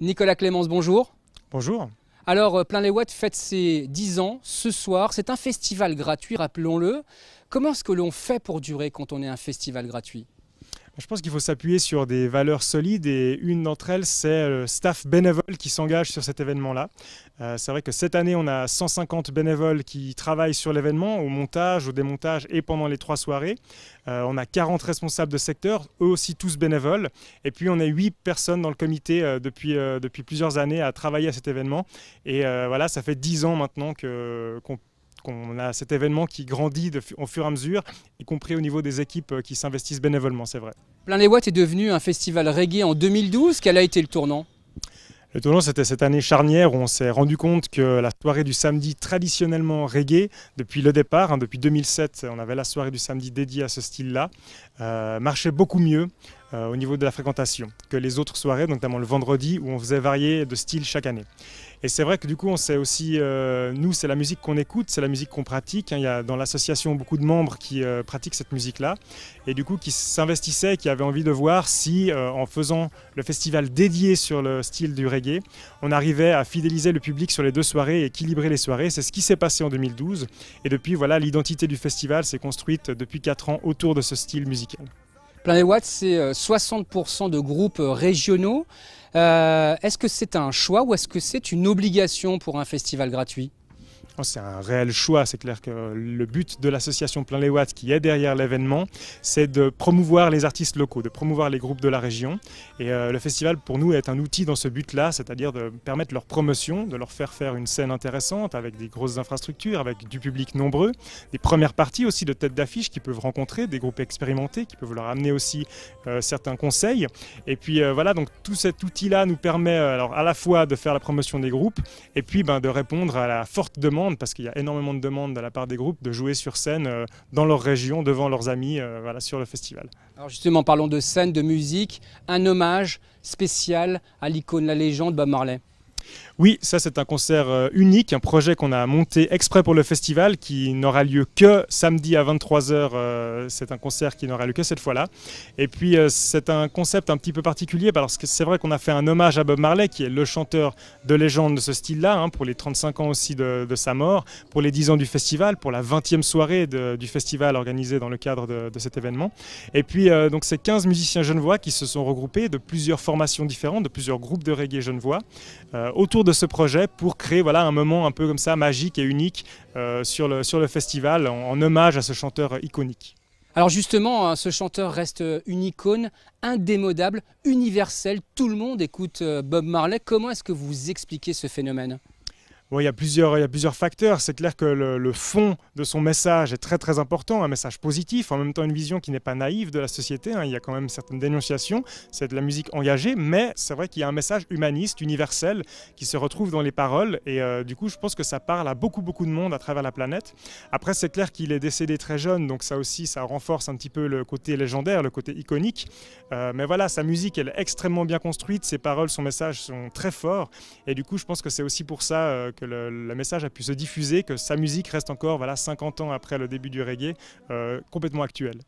Nicolas Clémence, bonjour. Bonjour. Alors, euh, Plein les Watts fête ses 10 ans ce soir. C'est un festival gratuit, rappelons-le. Comment est-ce que l'on fait pour durer quand on est un festival gratuit je pense qu'il faut s'appuyer sur des valeurs solides et une d'entre elles, c'est le euh, staff bénévole qui s'engage sur cet événement-là. Euh, c'est vrai que cette année, on a 150 bénévoles qui travaillent sur l'événement, au montage, au démontage et pendant les trois soirées. Euh, on a 40 responsables de secteur, eux aussi tous bénévoles. Et puis, on a 8 personnes dans le comité depuis, depuis plusieurs années à travailler à cet événement. Et voilà, ça fait 10 ans maintenant qu'on on a cet événement qui grandit au fur et à mesure, y compris au niveau des équipes euh, qui s'investissent bénévolement, c'est vrai. Plein les Watts est devenu un festival reggae en 2012. Quel a été le tournant le tournant, c'était cette année charnière où on s'est rendu compte que la soirée du samedi traditionnellement reggae, depuis le départ, hein, depuis 2007, on avait la soirée du samedi dédiée à ce style-là, euh, marchait beaucoup mieux euh, au niveau de la fréquentation que les autres soirées, notamment le vendredi, où on faisait varier de style chaque année. Et c'est vrai que du coup, on sait aussi, euh, nous, c'est la musique qu'on écoute, c'est la musique qu'on pratique. Hein. Il y a dans l'association beaucoup de membres qui euh, pratiquent cette musique-là et du coup qui s'investissaient, qui avaient envie de voir si, en faisant le festival dédié sur le style du reggae, on arrivait à fidéliser le public sur les deux soirées et équilibrer les soirées. C'est ce qui s'est passé en 2012. Et depuis, voilà, l'identité du festival s'est construite depuis quatre ans autour de ce style musical. Planet Watt, c'est 60% euh, de groupes euh, régionaux. Euh, est-ce que c'est un choix ou est-ce que c'est une obligation pour un festival gratuit c'est un réel choix. C'est clair que le but de l'association Plein les Watts qui est derrière l'événement, c'est de promouvoir les artistes locaux, de promouvoir les groupes de la région. Et euh, le festival, pour nous, est un outil dans ce but-là, c'est-à-dire de permettre leur promotion, de leur faire faire une scène intéressante avec des grosses infrastructures, avec du public nombreux, des premières parties aussi de têtes d'affiche qui peuvent rencontrer des groupes expérimentés, qui peuvent leur amener aussi euh, certains conseils. Et puis euh, voilà, donc tout cet outil-là nous permet alors à la fois de faire la promotion des groupes et puis ben, de répondre à la forte demande parce qu'il y a énormément de demandes de la part des groupes de jouer sur scène euh, dans leur région, devant leurs amis, euh, sur le festival. Alors justement, parlons de scène, de musique, un hommage spécial à l'icône, la légende Bob Marley. Oui, ça c'est un concert euh, unique, un projet qu'on a monté exprès pour le festival qui n'aura lieu que samedi à 23h. Euh, c'est un concert qui n'aura lieu que cette fois-là. Et puis euh, c'est un concept un petit peu particulier parce que c'est vrai qu'on a fait un hommage à Bob Marley qui est le chanteur de légende de ce style-là, hein, pour les 35 ans aussi de, sa mort, pour les 10 ans du festival, pour la 20e soirée du festival organisée dans le cadre de, cet événement. Et puis donc c'est 15 musiciens genevois qui se sont regroupés de plusieurs formations différentes, de plusieurs groupes de reggae genevois autour de ce projet pour créer voilà, un moment un peu comme ça magique et unique euh, sur, le, sur le festival en, en hommage à ce chanteur iconique. Alors justement, hein, ce chanteur reste une icône indémodable, universelle, tout le monde écoute euh, Bob Marley. Comment est-ce que vous expliquez ce phénomène Bon, il, y a plusieurs, il y a plusieurs facteurs. C'est clair que le, fond de son message est très très important, un message positif, en même temps une vision qui n'est pas naïve de la société. Hein. Il y a quand même certaines dénonciations, c'est de la musique engagée, mais c'est vrai qu'il y a un message humaniste, universel, qui se retrouve dans les paroles. Et euh, du coup, je pense que ça parle à beaucoup beaucoup de monde à travers la planète. Après, c'est clair qu'il est décédé très jeune, donc ça aussi, ça renforce un petit peu le côté légendaire, le côté iconique. Euh, mais voilà, sa musique, elle est extrêmement bien construite, ses paroles, son message sont très forts. Et du coup, je pense que c'est aussi pour ça... que... Euh, que le, message a pu se diffuser, que sa musique reste encore voilà, 50 ans après le début du reggae, euh, complètement actuelle.